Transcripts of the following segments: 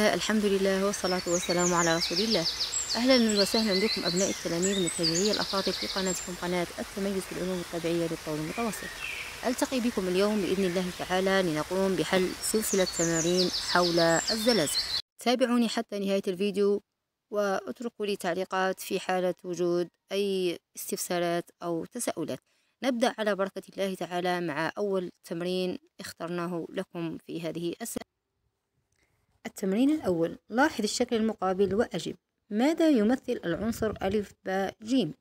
الله الحمد لله والصلاة والسلام على رسول الله أهلا وسهلا بكم أبناء التلاميذ متابعي الأفاضل في قناتكم قناة التميز في العلوم الطبيعية للطول المتوسط ألتقي بكم اليوم بإذن الله تعالى لنقوم بحل سلسلة تمارين حول الزلازل تابعوني حتى نهاية الفيديو واتركوا لي تعليقات في حالة وجود أي استفسارات أو تساؤلات نبدأ على بركة الله تعالى مع أول تمرين اخترناه لكم في هذه السنة التمرين الأول لاحظ الشكل المقابل وأجب ماذا يمثل العنصر ألف باء جيم؟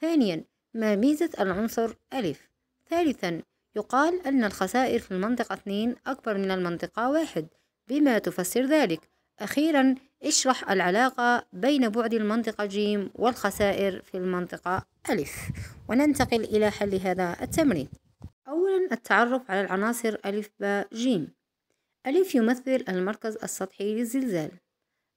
ثانيا ما ميزة العنصر ألف؟ ثالثا يقال أن الخسائر في المنطقة 2 أكبر من المنطقة 1 بما تفسر ذلك أخيرا اشرح العلاقة بين بعد المنطقة جيم والخسائر في المنطقة ألف وننتقل إلى حل هذا التمرين أولا التعرف على العناصر ألف باء جيم ألف يمثل المركز السطحي للزلزال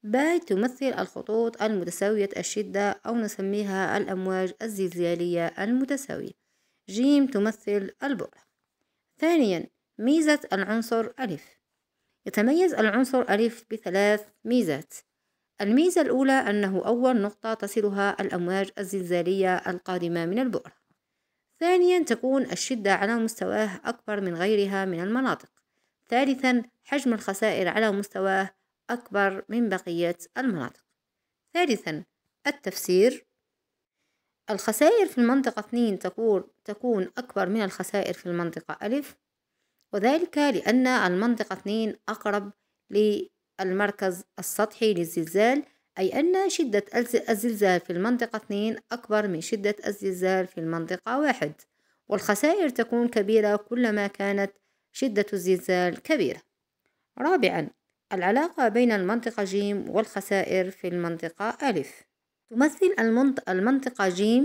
باي تمثل الخطوط المتساوية الشدة أو نسميها الأمواج الزلزالية المتساوية جيم تمثل البؤرة ثانيا ميزة العنصر ألف يتميز العنصر ألف بثلاث ميزات الميزة الأولى أنه أول نقطة تصلها الأمواج الزلزالية القادمة من البؤرة ثانيا تكون الشدة على مستواه أكبر من غيرها من المناطق ثالثا حجم الخسائر على مستواه أكبر من بقية المناطق ثالثا التفسير الخسائر في المنطقة 2 تكون, تكون أكبر من الخسائر في المنطقة ألف وذلك لأن المنطقة 2 أقرب للمركز السطحي للزلزال أي أن شدة الزلزال في المنطقة 2 أكبر من شدة الزلزال في المنطقة واحد والخسائر تكون كبيرة كلما كانت شدة الزلزال كبيرة رابعا العلاقة بين المنطقة ج والخسائر في المنطقة أ تمثل المنطقة ج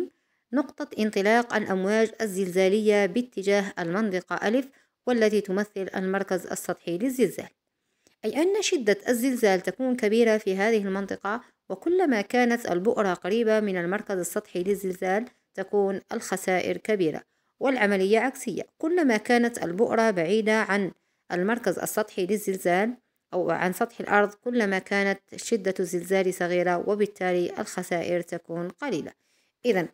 نقطة انطلاق الأمواج الزلزالية باتجاه المنطقة أ والتي تمثل المركز السطحي للزلزال أي أن شدة الزلزال تكون كبيرة في هذه المنطقة وكلما كانت البؤرة قريبة من المركز السطحي للزلزال تكون الخسائر كبيرة والعملية عكسية كلما كانت البؤرة بعيدة عن المركز السطحي للزلزال أو عن سطح الأرض كلما كانت شدة الزلزال صغيرة وبالتالي الخسائر تكون قليلة إذا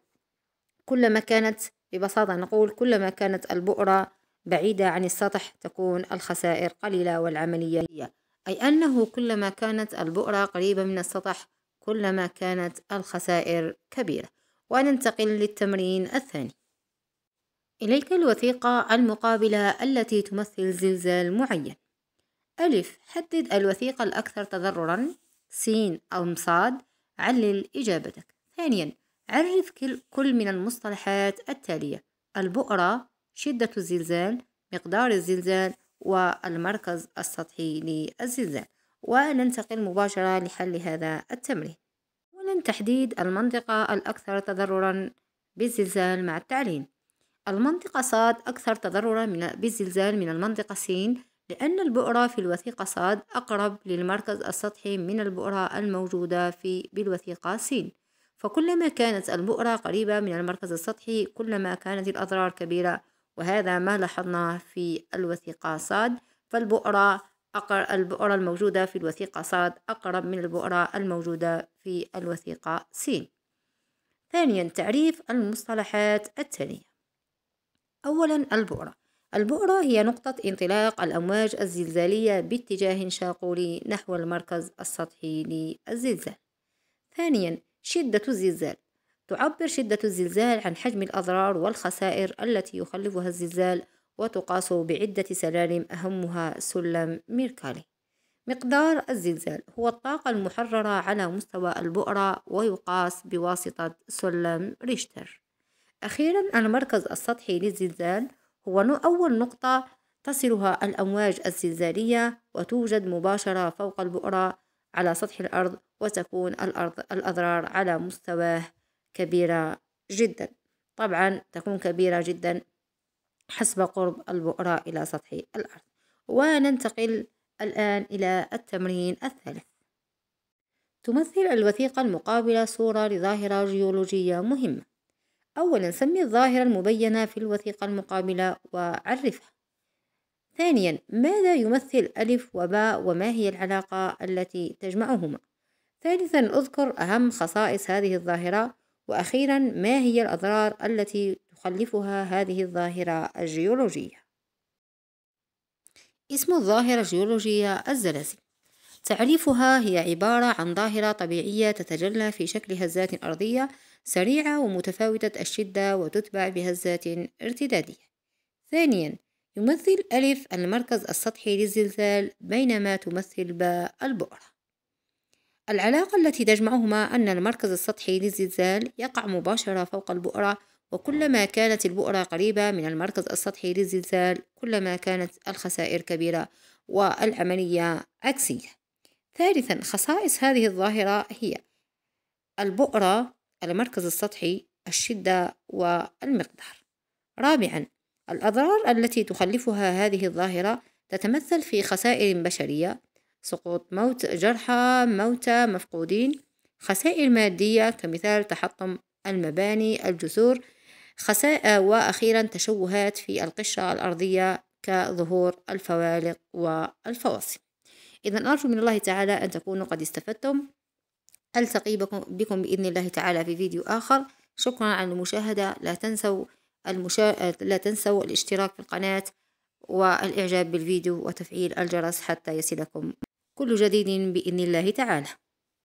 كلما كانت ببساطة نقول كلما كانت البؤرة بعيدة عن السطح تكون الخسائر قليلة والعملية أي أنه كلما كانت البؤرة قريبة من السطح كلما كانت الخسائر كبيرة وننتقل للتمرين الثاني إليك الوثيقة المقابلة التي تمثل زلزال معين ألف حدد الوثيقة الأكثر تضررا س أو مصاد علل إجابتك ثانيا عرف كل من المصطلحات التالية البؤرة شدة الزلزال مقدار الزلزال والمركز السطحي للزلزال وننتقل مباشرة لحل هذا التمرين أولا تحديد المنطقة الأكثر تضررا بالزلزال مع التعليم المنطقة صاد أكثر تضررا من بالزلزال من المنطقة سين لأن البؤرة في الوثيقة صاد أقرب للمركز السطحي من البؤرة الموجودة في بالوثيقة سين فكلما كانت البؤرة قريبة من المركز السطحي كلما كانت الأضرار كبيرة وهذا ما لاحظناه في الوثيقة صاد فالبؤرة أقر البؤرة الموجودة في الوثيقة صاد أقرب من البؤرة الموجودة في الوثيقة سين ثانيا تعريف المصطلحات التالية أولا البؤرة البؤرة هي نقطة انطلاق الأمواج الزلزالية باتجاه شاقولي نحو المركز السطحي للزلزال ثانيا شدة الزلزال تعبر شدة الزلزال عن حجم الأضرار والخسائر التي يخلفها الزلزال وتقاس بعدة سلالم أهمها سلم ميركالي مقدار الزلزال هو الطاقة المحررة على مستوى البؤرة ويقاس بواسطة سلم ريشتر أخيرا المركز السطحي للزلزال هو أول نقطة تصلها الأمواج الزلزالية وتوجد مباشرة فوق البؤرة على سطح الأرض وتكون الأرض الأضرار على مستواه كبيرة جدا طبعا تكون كبيرة جدا حسب قرب البؤرة إلى سطح الأرض وننتقل الآن إلى التمرين الثالث تمثل الوثيقة المقابلة صورة لظاهرة جيولوجية مهمة أولا سمي الظاهرة المبينة في الوثيقة المقابلة وعرفها ثانيا ماذا يمثل ألف وباء وما هي العلاقة التي تجمعهما ثالثا اذكر أهم خصائص هذه الظاهرة وأخيرا ما هي الأضرار التي تخلفها هذه الظاهرة الجيولوجية اسم الظاهرة الجيولوجية الزلازل تعريفها هي عبارة عن ظاهرة طبيعية تتجلى في شكل هزات أرضية سريعة ومتفاوتة الشدة وتتبع بهزات ارتدادية ثانيا يمثل ألف المركز السطحي للزلزال بينما تمثل باء البؤرة العلاقة التي تجمعهما أن المركز السطحي للزلزال يقع مباشرة فوق البؤرة وكلما كانت البؤرة قريبة من المركز السطحي للزلزال كلما كانت الخسائر كبيرة والعملية عكسية ثالثا خصائص هذه الظاهرة هي البؤرة المركز السطحي الشدة والمقدار رابعا الأضرار التي تخلفها هذه الظاهرة تتمثل في خسائر بشرية سقوط موت جرحى موتى مفقودين خسائر مادية كمثال تحطم المباني الجسور خسائر وأخيرا تشوهات في القشرة الأرضية كظهور الفوالق والفواصل إذا أرجو من الله تعالى أن تكونوا قد استفدتم ألتقي بكم بإذن الله تعالى في فيديو آخر شكرا على المشاهدة لا تنسوا المشا... لا تنسوا الاشتراك في القناة والإعجاب بالفيديو وتفعيل الجرس حتى يصلكم كل جديد بإذن الله تعالى